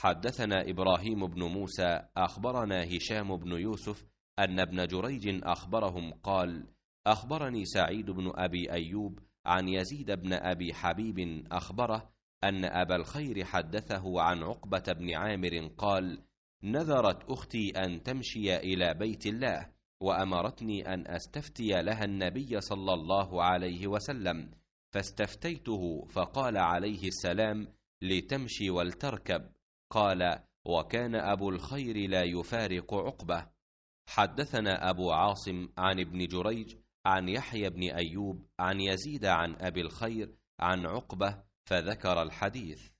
حدثنا إبراهيم بن موسى أخبرنا هشام بن يوسف أن ابن جريج أخبرهم قال أخبرني سعيد بن أبي أيوب عن يزيد بن أبي حبيب أخبره أن أبا الخير حدثه عن عقبة بن عامر قال نذرت أختي أن تمشي إلى بيت الله وأمرتني أن أستفتي لها النبي صلى الله عليه وسلم فاستفتيته فقال عليه السلام لتمشي ولتركب قال وكان أبو الخير لا يفارق عقبة حدثنا أبو عاصم عن ابن جريج عن يحيى بن أيوب عن يزيد عن أبي الخير عن عقبة فذكر الحديث